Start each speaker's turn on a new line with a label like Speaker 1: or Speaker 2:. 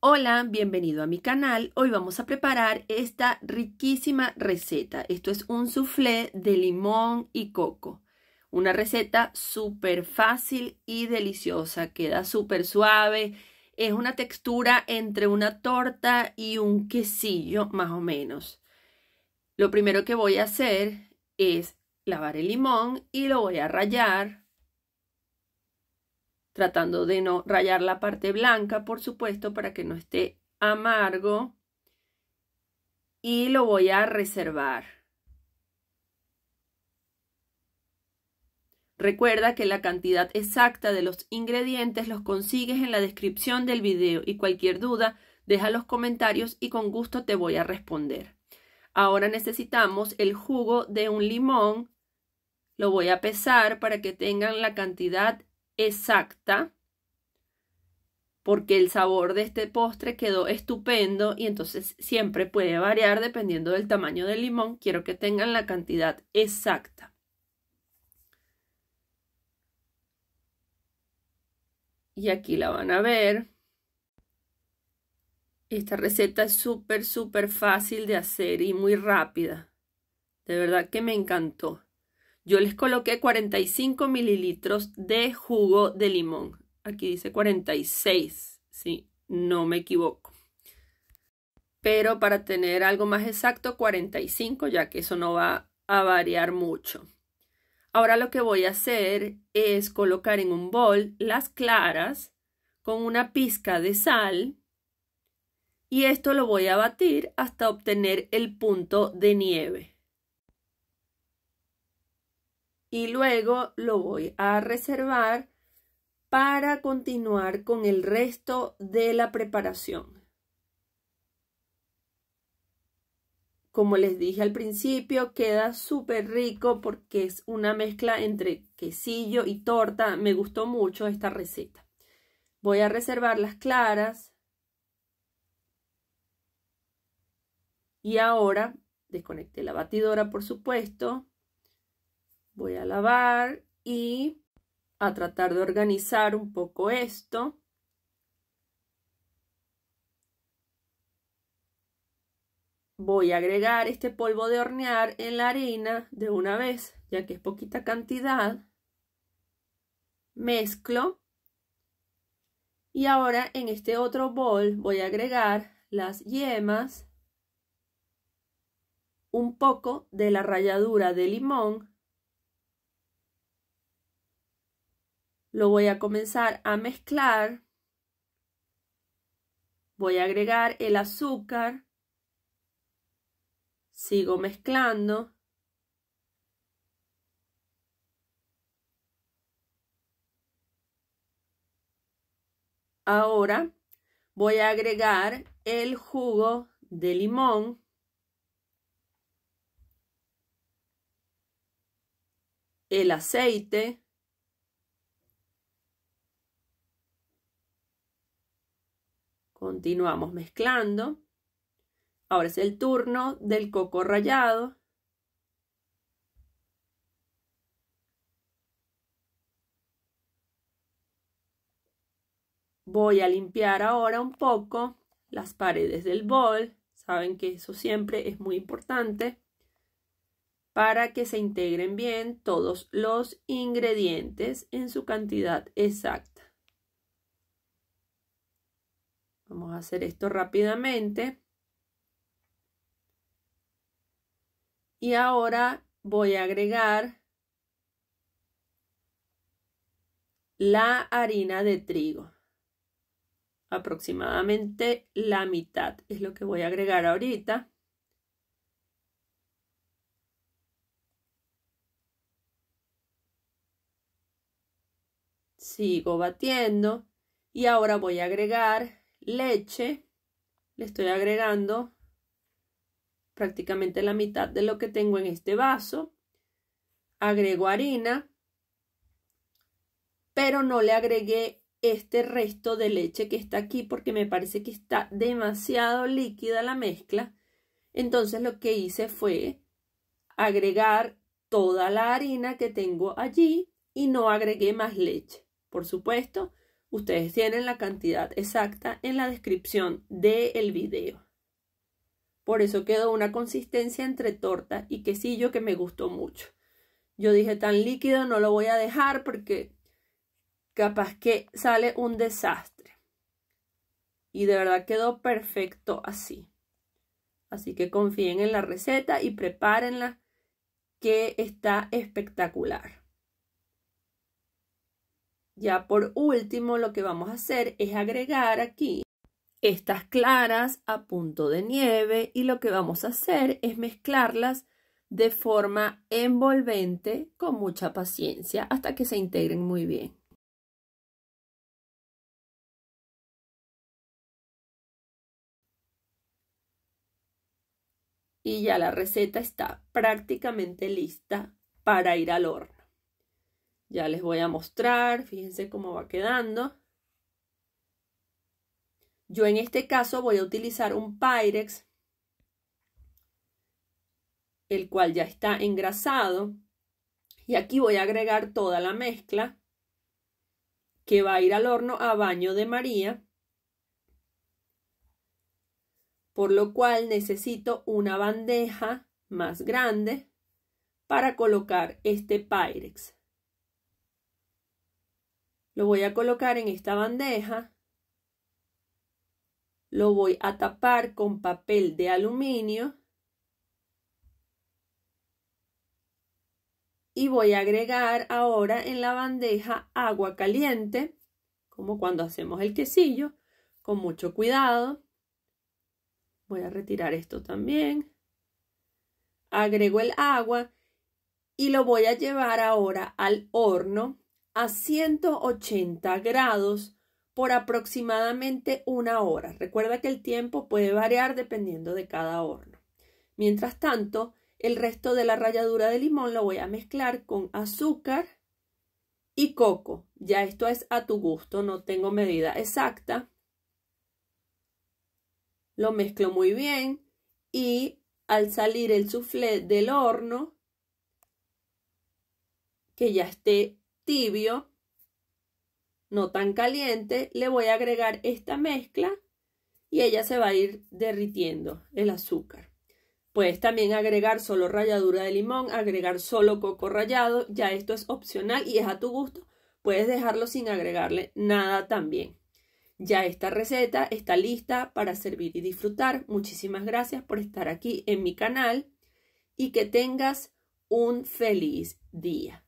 Speaker 1: Hola, bienvenido a mi canal. Hoy vamos a preparar esta riquísima receta. Esto es un soufflé de limón y coco. Una receta súper fácil y deliciosa. Queda súper suave. Es una textura entre una torta y un quesillo, más o menos. Lo primero que voy a hacer es lavar el limón y lo voy a rallar tratando de no rayar la parte blanca, por supuesto, para que no esté amargo. Y lo voy a reservar. Recuerda que la cantidad exacta de los ingredientes los consigues en la descripción del video y cualquier duda deja los comentarios y con gusto te voy a responder. Ahora necesitamos el jugo de un limón. Lo voy a pesar para que tengan la cantidad exacta porque el sabor de este postre quedó estupendo y entonces siempre puede variar dependiendo del tamaño del limón. Quiero que tengan la cantidad exacta. Y aquí la van a ver. Esta receta es súper, súper fácil de hacer y muy rápida. De verdad que me encantó. Yo les coloqué 45 mililitros de jugo de limón. Aquí dice 46, si no me equivoco. Pero para tener algo más exacto, 45, ya que eso no va a variar mucho. Ahora lo que voy a hacer es colocar en un bol las claras con una pizca de sal y esto lo voy a batir hasta obtener el punto de nieve y luego lo voy a reservar para continuar con el resto de la preparación. Como les dije al principio, queda súper rico porque es una mezcla entre quesillo y torta. Me gustó mucho esta receta. Voy a reservar las claras. Y ahora desconecté la batidora, por supuesto voy a lavar y a tratar de organizar un poco esto. Voy a agregar este polvo de hornear en la harina de una vez, ya que es poquita cantidad. Mezclo. Y ahora en este otro bol voy a agregar las yemas, un poco de la ralladura de limón Lo voy a comenzar a mezclar. Voy a agregar el azúcar. Sigo mezclando. Ahora voy a agregar el jugo de limón. El aceite. Continuamos mezclando. Ahora es el turno del coco rallado. Voy a limpiar ahora un poco las paredes del bol. Saben que eso siempre es muy importante para que se integren bien todos los ingredientes en su cantidad exacta. Vamos a hacer esto rápidamente. Y ahora voy a agregar la harina de trigo. Aproximadamente la mitad es lo que voy a agregar ahorita. Sigo batiendo y ahora voy a agregar leche, le estoy agregando prácticamente la mitad de lo que tengo en este vaso, agrego harina, pero no le agregué este resto de leche que está aquí porque me parece que está demasiado líquida la mezcla. Entonces lo que hice fue agregar toda la harina que tengo allí y no agregué más leche. Por supuesto, Ustedes tienen la cantidad exacta en la descripción del video. Por eso quedó una consistencia entre torta y quesillo que me gustó mucho. Yo dije tan líquido no lo voy a dejar porque capaz que sale un desastre. Y de verdad quedó perfecto así. Así que confíen en la receta y prepárenla que está espectacular. Ya por último, lo que vamos a hacer es agregar aquí estas claras a punto de nieve y lo que vamos a hacer es mezclarlas de forma envolvente con mucha paciencia hasta que se integren muy bien. Y ya la receta está prácticamente lista para ir al horno. Ya les voy a mostrar, fíjense cómo va quedando. Yo en este caso voy a utilizar un Pyrex, el cual ya está engrasado. Y aquí voy a agregar toda la mezcla que va a ir al horno a baño de María. Por lo cual necesito una bandeja más grande para colocar este Pyrex. Lo voy a colocar en esta bandeja. Lo voy a tapar con papel de aluminio. Y voy a agregar ahora en la bandeja agua caliente, como cuando hacemos el quesillo, con mucho cuidado. Voy a retirar esto también. Agrego el agua y lo voy a llevar ahora al horno a 180 grados por aproximadamente una hora. Recuerda que el tiempo puede variar dependiendo de cada horno. Mientras tanto, el resto de la ralladura de limón lo voy a mezclar con azúcar y coco. Ya esto es a tu gusto, no tengo medida exacta. Lo mezclo muy bien y al salir el soufflé del horno, que ya esté tibio, no tan caliente, le voy a agregar esta mezcla y ella se va a ir derritiendo el azúcar. Puedes también agregar solo ralladura de limón, agregar solo coco rallado, ya esto es opcional y es a tu gusto. Puedes dejarlo sin agregarle nada también. Ya esta receta está lista para servir y disfrutar. Muchísimas gracias por estar aquí en mi canal y que tengas un feliz día.